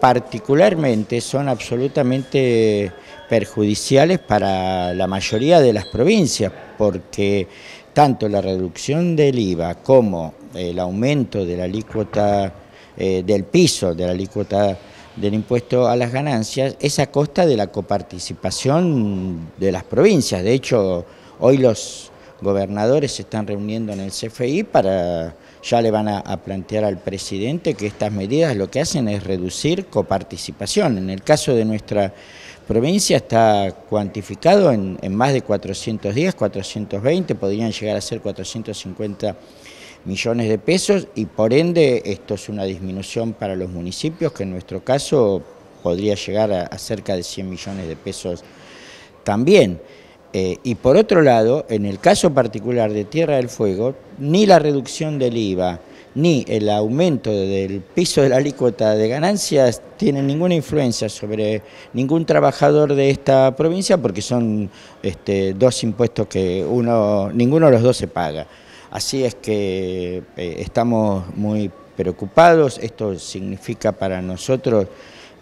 particularmente son absolutamente perjudiciales para la mayoría de las provincias, porque tanto la reducción del IVA como el aumento de la alícuota, eh, del piso de la alícuota del impuesto a las ganancias es a costa de la coparticipación de las provincias. De hecho, hoy los gobernadores se están reuniendo en el CFI para, ya le van a, plantear al presidente que estas medidas lo que hacen es reducir coparticipación. En el caso de nuestra provincia está cuantificado en, más de 400 días, 420, podrían llegar a ser 450 millones de pesos y por ende esto es una disminución para los municipios que en nuestro caso podría llegar a cerca de 100 millones de pesos también. Eh, y por otro lado, en el caso particular de Tierra del Fuego, ni la reducción del IVA ni el aumento del piso de la alícuota de ganancias tienen ninguna influencia sobre ningún trabajador de esta provincia porque son este, dos impuestos que uno, ninguno de los dos se paga. Así es que eh, estamos muy preocupados, esto significa para nosotros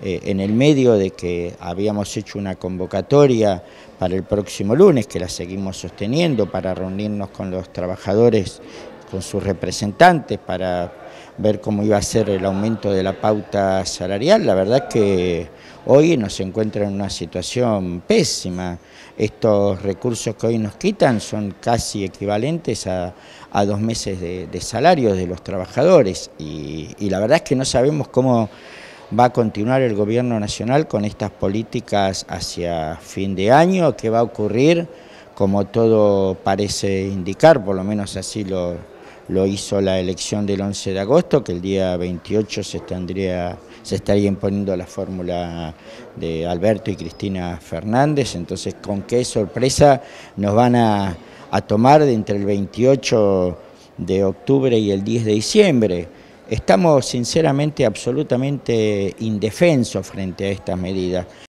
eh, en el medio de que habíamos hecho una convocatoria para el próximo lunes, que la seguimos sosteniendo, para reunirnos con los trabajadores, con sus representantes, para ver cómo iba a ser el aumento de la pauta salarial. La verdad es que hoy nos encuentran en una situación pésima. Estos recursos que hoy nos quitan son casi equivalentes a, a dos meses de, salarios de los trabajadores y la verdad es que no sabemos cómo va a continuar el gobierno nacional con estas políticas hacia fin de año, que va a ocurrir como todo parece indicar, por lo menos así lo, lo hizo la elección del 11 de agosto, que el día 28 se, tendría, se estaría imponiendo la fórmula de Alberto y Cristina Fernández, entonces con qué sorpresa nos van a, tomar de entre el 28 de octubre y el 10 de diciembre. Estamos sinceramente absolutamente indefensos frente a estas medidas.